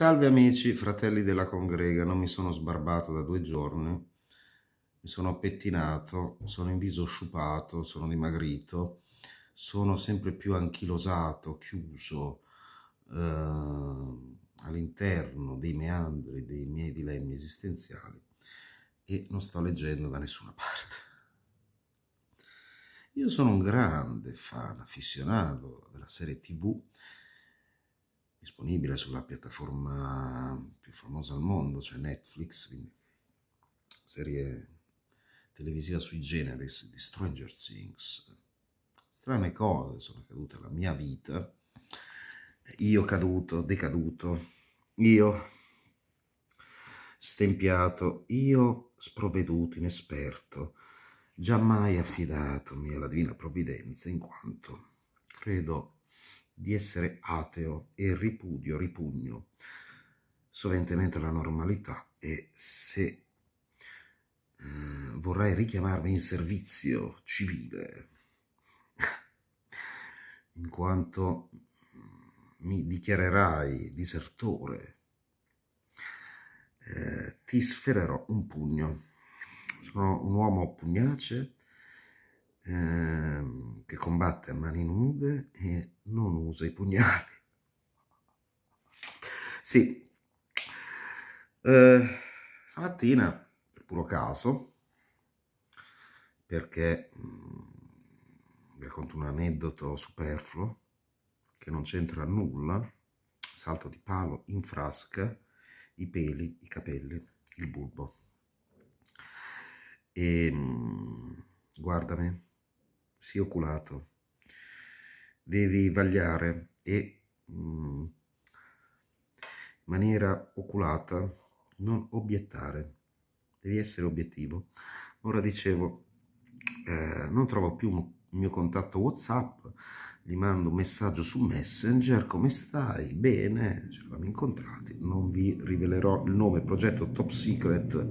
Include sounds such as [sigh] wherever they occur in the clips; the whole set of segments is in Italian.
Salve amici, fratelli della congrega, non mi sono sbarbato da due giorni, mi sono pettinato, sono in viso sciupato, sono dimagrito, sono sempre più anchilosato, chiuso eh, all'interno dei meandri dei miei dilemmi esistenziali e non sto leggendo da nessuna parte. Io sono un grande fan, affissionato della serie tv disponibile sulla piattaforma più famosa al mondo, cioè Netflix, quindi serie televisiva sui generis di Stranger Things. Strane cose sono accadute alla mia vita. Io caduto, decaduto, io stempiato, io sprovveduto, inesperto, giammai affidatomi alla divina provvidenza in quanto credo di essere ateo e ripudio, ripugno, soventemente la normalità e se eh, vorrei richiamarmi in servizio civile, [laughs] in quanto mi dichiarerai disertore, eh, ti sfererò un pugno. Sono un uomo pugnace, ehm, che combatte a mani nude e non usa i pugnali. Sì, eh, stamattina, per puro caso, perché mm, vi racconto un aneddoto superfluo che non c'entra nulla, salto di palo in frasca, i peli, i capelli, il bulbo. E ehm, guardami, sii oculato, devi vagliare e mh, mm, in maniera oculata non obiettare, devi essere obiettivo. Ora dicevo, eh, non trovo più il mio contatto WhatsApp, gli mando un messaggio su Messenger, come stai? Bene, ci eravamo incontrati, non vi rivelerò il nome, progetto Top Secret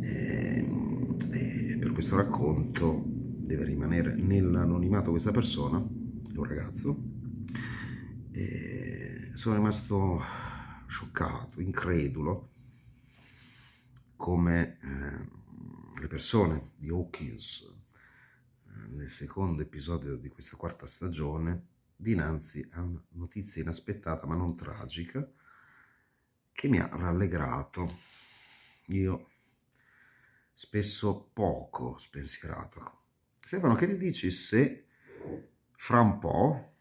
eh, eh, per questo racconto deve rimanere nell'anonimato questa persona, è un ragazzo, e sono rimasto scioccato, incredulo, come eh, le persone di Hawkins eh, nel secondo episodio di questa quarta stagione, dinanzi a una notizia inaspettata ma non tragica, che mi ha rallegrato. Io spesso poco spensierato Stefano, che ne dici se fra un po',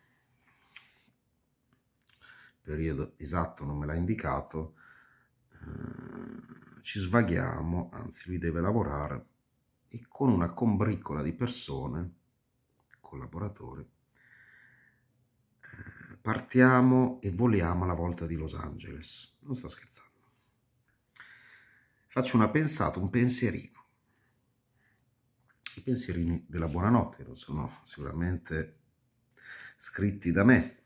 periodo esatto non me l'ha indicato, eh, ci svaghiamo, anzi lui deve lavorare, e con una combriccola di persone, collaboratori, eh, partiamo e voliamo alla volta di Los Angeles. Non sto scherzando. Faccio una pensata, un pensierino i pensierini della buonanotte, non sono sicuramente scritti da me,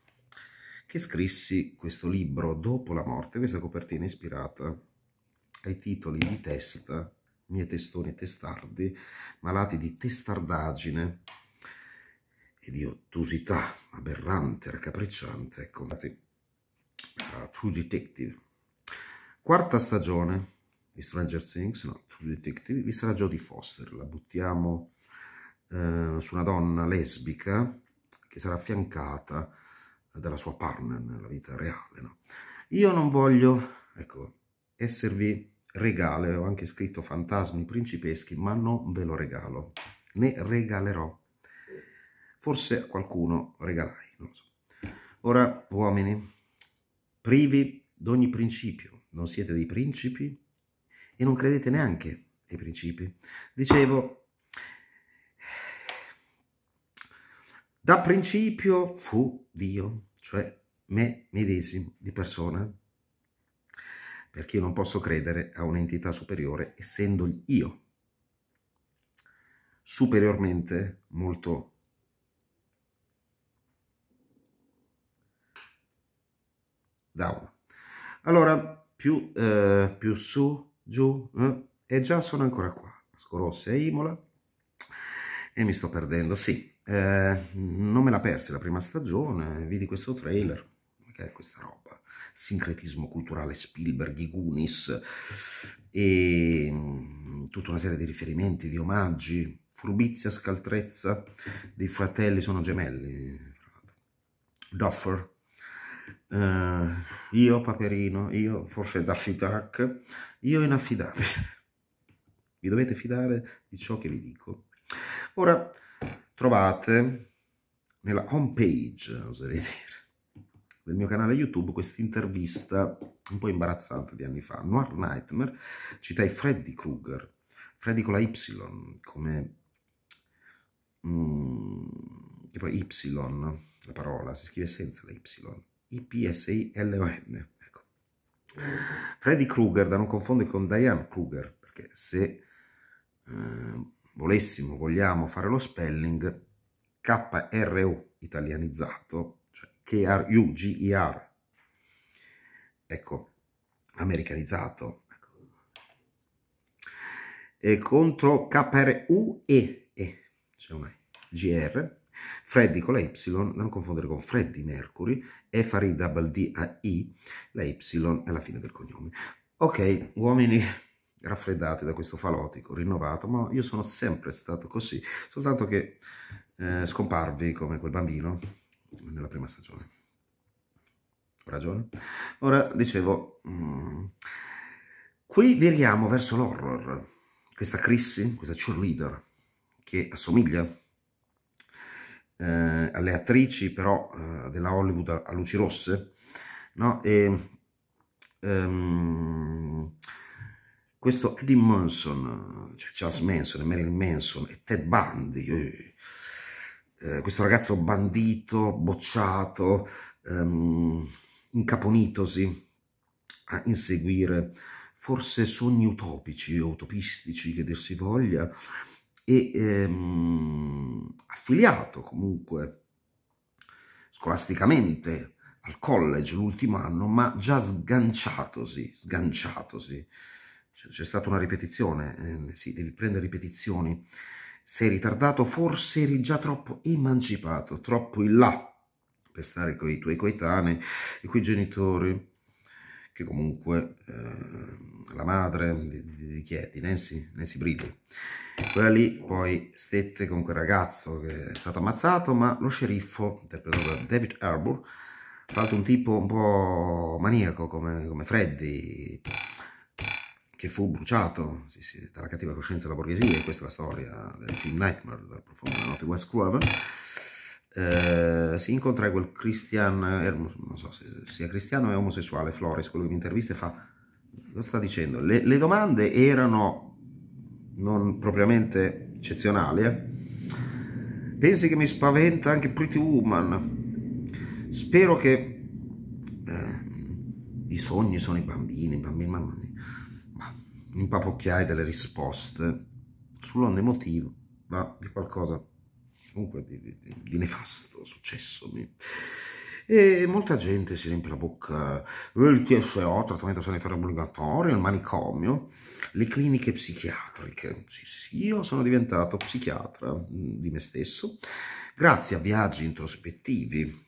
che scrissi questo libro dopo la morte, questa copertina è ispirata ai titoli di testa, mie testoni e testardi, malati di testardaggine e di ottusità aberrante, raccapricciante, ecco, uh, True Detective. Quarta stagione, di Stranger Things, no, True Detective, vi sarà Jodie Foster, la buttiamo eh, su una donna lesbica che sarà affiancata dalla sua partner nella vita reale. No? Io non voglio, ecco, esservi regale, ho anche scritto fantasmi principeschi, ma non ve lo regalo, ne regalerò. Forse a qualcuno regalai, non lo so. Ora, uomini, privi d'ogni principio, non siete dei principi, e non credete neanche ai principi. Dicevo, da principio fu Dio, cioè me medesimo di persona, perché io non posso credere a un'entità superiore essendo io superiormente molto down. Allora, più, eh, più su giù, eh? e già sono ancora qua, Scorosse e Imola, e mi sto perdendo, sì, eh, non me la persi la prima stagione, vidi questo trailer, che è questa roba, sincretismo culturale Spielberg, i Goonies, e mm, tutta una serie di riferimenti, di omaggi, furbizia, scaltrezza dei fratelli, sono gemelli, Doffer, eh, io Paperino, io forse Daffy Duck, io inaffidabile. [laughs] Vi dovete fidare di ciò che vi dico. Ora trovate nella home page, oserei [laughs] dire, del mio canale YouTube questa intervista un po' imbarazzante di anni fa. Noir Nightmare citai Freddy Krueger, Freddy con la Y come... Mm, che poi Y, la parola, si scrive senza la Y IPSILON. Ecco. Freddy Krueger, da non confondere con Diane Krueger, perché se eh, volessimo, vogliamo fare lo spelling KRO italianizzato, cioè K-R-U-G-E-R, ecco, americanizzato, ecco. E contro K-R-U-E-E, c'è una GR, Freddy con la Y, da non confondere con Freddy Mercury, e Farid double D a I, la Y è la fine del cognome. Ok, uomini raffreddati da questo falotico, rinnovato, ma io sono sempre stato così, soltanto che eh, scomparvi come quel bambino nella prima stagione. Ho ragione? Ora, dicevo, mm, qui viriamo verso l'horror, questa Chrissy, questa cheerleader, che assomiglia eh, alle attrici però eh, della Hollywood a, a, luci rosse, no? E, ehm, questo Eddie Manson, cioè Charles Manson Meryl Manson e Ted Bundy, eh, eh, questo ragazzo bandito, bocciato, ehm, incaponitosi a inseguire forse sogni utopici o utopistici che dir si voglia, e ehm, affiliato comunque scolasticamente al college l'ultimo anno, ma già sganciatosi, sganciatosi. C'è stata una ripetizione, eh, sì, devi prendere ripetizioni. Sei ritardato, forse eri già troppo emancipato, troppo in là per stare con i tuoi coetanei e coi genitori che comunque eh, la madre di, di, di, chi è? Di Nancy, Nancy Brilli. Quella lì poi stette con quel ragazzo che è stato ammazzato, ma lo sceriffo, interpretato da David Harbour, tra l'altro un tipo un po' maniaco come, come Freddy, che fu bruciato sì, sì, dalla cattiva coscienza della borghesia, questa è la storia del film Nightmare, dal profondo della notte West Clover, eh, si incontra quel Christian, eh, non so se sia cristiano o omosessuale, Flores, quello che mi intervista e fa, cosa sta dicendo? Le, le, domande erano non propriamente eccezionali, eh? Pensi che mi spaventa anche Pretty Woman? Spero che eh, i sogni sono i bambini, i bambini, mamma mia. Ma impapocchiai delle risposte sull'onda emotiva, ma di qualcosa comunque di, di, di nefasto successo. E molta gente si riempie la bocca, il TSO, trattamento sanitario obbligatorio, il manicomio, le cliniche psichiatriche. Sì, sì, sì, io sono diventato psichiatra mm, di me stesso grazie a viaggi introspettivi,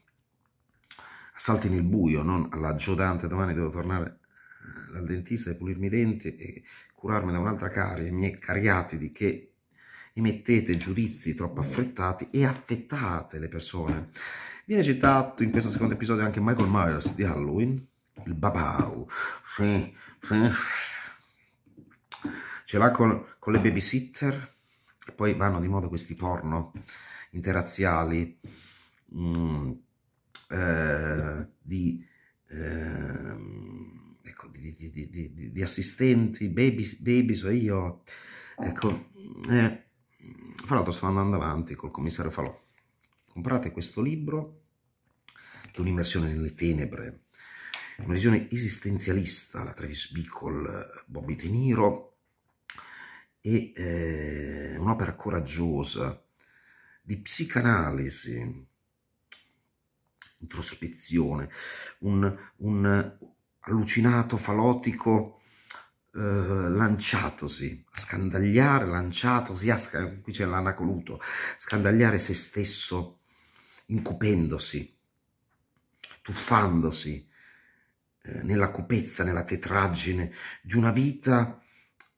a salti nel buio, non alla giodante domani devo tornare eh, dal dentista e pulirmi i denti e curarmi da un'altra carie, mi è cariatidi che emettete giudizi troppo affrettati e affettate le persone. Viene citato in questo secondo episodio anche Michael Myers di Halloween, il babau, sì, sì. ce l'ha con, con, le babysitter e poi vanno di moda questi porno interraziali mm, eh, di, eh, ecco, di, di, di, assistenti, baby, baby so io, ecco, eh, fra l'altro sto andando avanti col commissario Falò. Comprate questo libro, che è un'immersione nelle tenebre, una visione esistenzialista, la Travis Bickle, Bobby De Niro, e eh, un'opera coraggiosa di psicanalisi, introspezione, un, un allucinato falotico eh, lanciatosi, a scandagliare, lanciatosi, a sc qui c'è l'anacoluto, scandagliare se stesso, incupendosi, tuffandosi eh, nella cupezza, nella tetraggine di una vita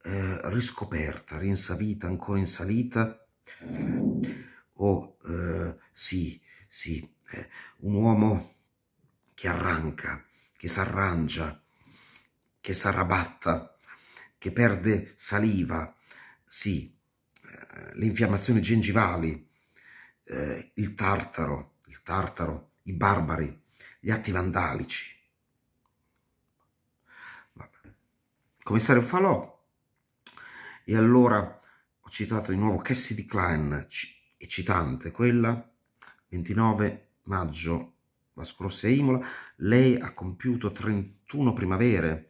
eh, riscoperta, rinsavita, ancora in salita, o oh, sì, sì, eh, un uomo che arranca, che s'arrangia, che s'arrabatta, che perde saliva, sì, eh, le infiammazioni gengivali, eh, il tartaro, il tartaro, i barbari, gli atti vandalici. Vabbè. Commissario Falò, e allora ho citato di nuovo Cassidy Klein, eccitante quella, 29 maggio, la e Imola, lei ha compiuto 31 primavere,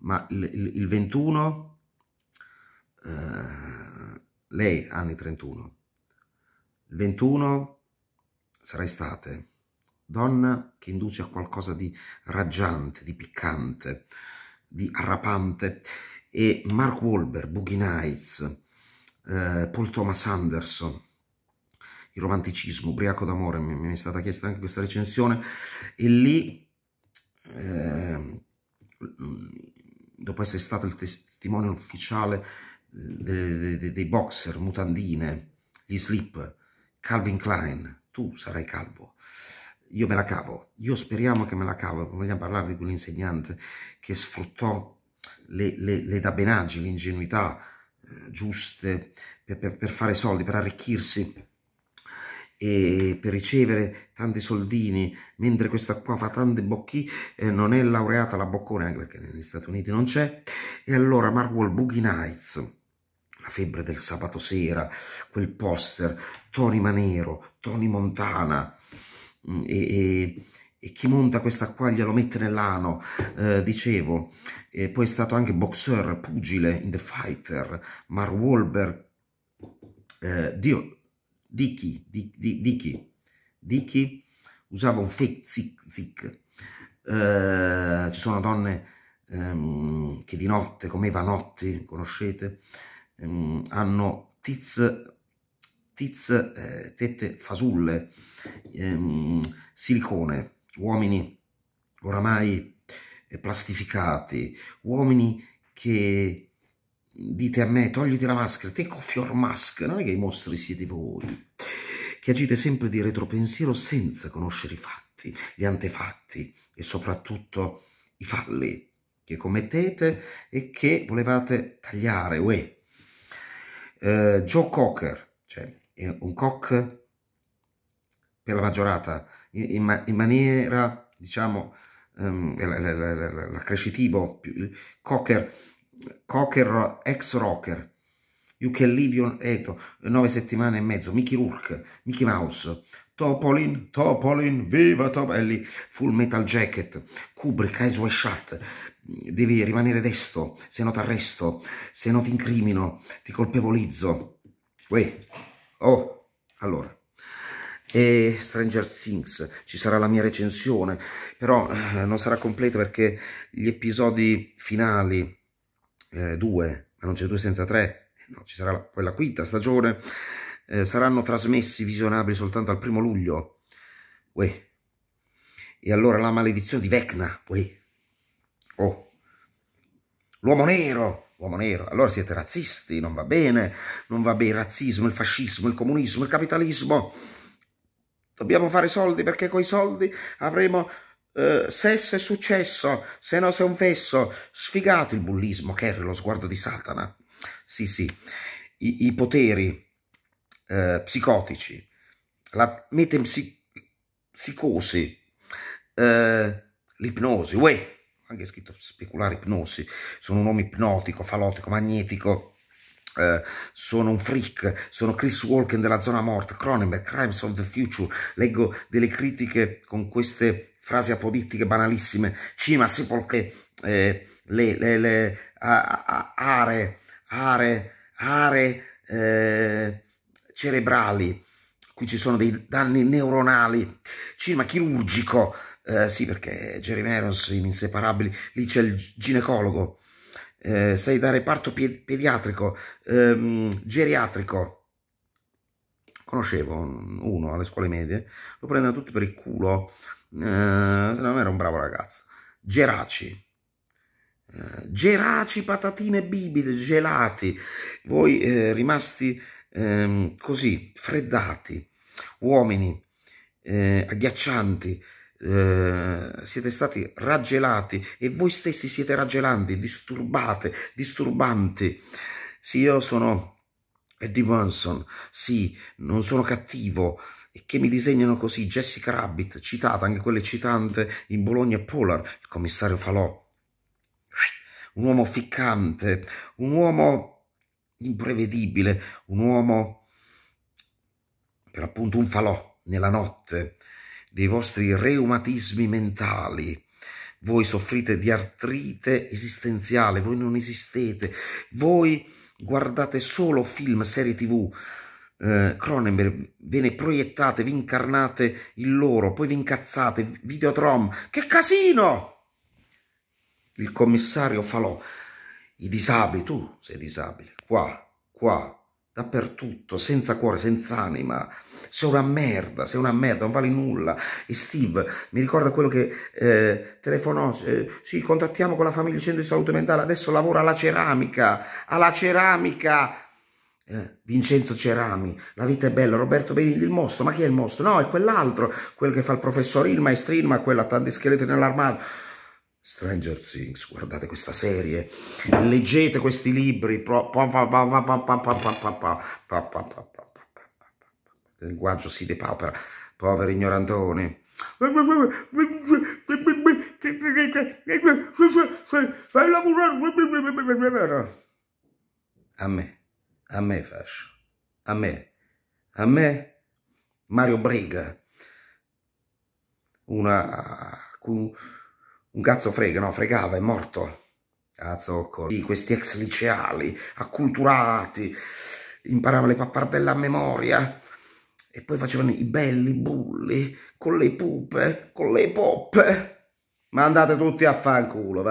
ma il, il 21, eh, lei anni 31, il 21 sarà estate, donna che induce a qualcosa di raggiante, di piccante, di arrapante, e Mark Wahlberg, Boogie Nights, eh, Paul Thomas Anderson, il romanticismo, ubriaco d'amore, mi, mi, è stata chiesta anche questa recensione, e lì eh, dopo essere stato il testimone ufficiale dei, eh, dei, dei boxer, mutandine, gli slip, Calvin Klein, tu sarai calvo. Io me la cavo, io speriamo che me la cavo, vogliamo parlare di quell'insegnante che sfruttò le, le, le dabbenaggi, l'ingenuità eh, giuste per, per, per fare soldi, per arricchirsi e per ricevere tanti soldini, mentre questa qua fa tante bocchi, eh, non è laureata la boccone, anche perché negli Stati Uniti non c'è, e allora Marvel Boogie Nights, la febbre del sabato sera, quel poster, Tony Manero, Tony Montana, mm, e, e, e chi monta questa qua glielo mette nell'ano, eh, dicevo, e poi è stato anche boxer, pugile, in The Fighter, Mark Wahlberg, eh, Dio, di chi? Di, di, di chi? Di chi? Usava un fake zic zic. Eh, ci sono donne ehm, che di notte, come Eva Notti, conoscete, ehm, hanno tiz, tiz eh, tette fasulle, ehm, silicone, uomini oramai eh, plastificati, uomini che dite a me togliti la maschera, take off your mask, non è che i mostri siete voi, che agite sempre di retropensiero senza conoscere i fatti, gli antefatti e soprattutto i falli che commettete e che volevate tagliare, uè. Uh, Joe Cocker, cioè un cock per la maggiorata, in, ma in maniera, diciamo, um, l'accrescitivo, cocker Cocker, ex rocker, You Can Live Your Eto, eh, 9 settimane e mezzo, Mickey Rourke, Mickey Mouse, Topolin, Topolin, viva Topolin, Full Metal Jacket, Kubrick, Eyes Wide Shut, devi rimanere desto, se no T'Arresto, se no ti incrimino, ti colpevolizzo. Uè, oh, allora, e Stranger Things, ci sarà la mia recensione, però eh, non sarà completa perché gli episodi finali eh, due, ma non c'è due senza tre, eh, no, ci sarà poi la quinta stagione, eh, saranno trasmessi visionabili soltanto al primo luglio. Uè. E allora la maledizione di Vecna, uè. Oh. L'uomo nero, uomo nero, allora siete razzisti, non va bene, non va bene il razzismo, il fascismo, il comunismo, il capitalismo. Dobbiamo fare soldi perché con i soldi avremo Uh, eh, sesso è successo, se no sei un fesso. Sfigato il bullismo, Kerry, lo sguardo di Satana. Sì, sì, i, i poteri uh, psicotici, la metempsicosi, uh, eh, l'ipnosi, uè, anche scritto speculare ipnosi, sono un uomo ipnotico, falotico, magnetico. Uh, sono un freak, sono Chris Walken della zona morta, Cronenberg, Crimes of the Future, leggo delle critiche con queste frasi apodittiche banalissime, cima sepolche, eh, le, le, le a, a, are, are, are eh, cerebrali, qui ci sono dei danni neuronali, cinema chirurgico, eh, sì perché Jeremy Irons in Inseparabili, lì c'è il ginecologo, eh, sei da reparto pediatrico, ehm, geriatrico, conoscevo uno alle scuole medie, lo prendono tutti per il culo, eh, secondo me era un bravo ragazzo. Geraci, eh, geraci, patatine, bibite, gelati, voi eh, rimasti eh, così, freddati, uomini eh, agghiaccianti, eh, siete stati raggelati e voi stessi siete raggelanti, disturbate, disturbanti. Sì, io sono Eddie Munson, sì, non sono cattivo, e che mi disegnano così Jessica Rabbit, citata, anche quella citante in Bologna Polar, il commissario Falò, un uomo ficcante, un uomo imprevedibile, un uomo per appunto un falò nella notte dei vostri reumatismi mentali. Voi soffrite di artrite esistenziale, voi non esistete, voi guardate solo film, serie tv, eh, Cronenberg, viene ve proiettate, vi incarnate il loro, poi vi incazzate, Videotrom, che casino! Il commissario falò, i disabili, tu sei disabile, qua, qua, dappertutto, senza cuore, senza anima, sei una merda, sei una merda, non vale nulla. E Steve mi ricorda quello che eh, telefonò, eh, sì, contattiamo con la famiglia, il centro di salute mentale, adesso lavora alla ceramica, alla ceramica, eh, Vincenzo Cerami, La vita è bella, Roberto Benigni, il mostro, ma chi è il mostro? No, è quell'altro, quello che fa il professor Ilma e Strilma, quella tanti scheletri nell'armadio. Stranger Things, guardate questa serie, leggete questi libri, il linguaggio si depapera, poveri ignorantoni. A me a me fascia, a me, a me Mario Briga, una, un cazzo frega, no, fregava, è morto a zoccolo, sì, questi ex liceali, acculturati, imparavano le pappardelle a memoria, e poi facevano i belli bulli, con le pupe, con le poppe, ma andate tutti a fanculo, va.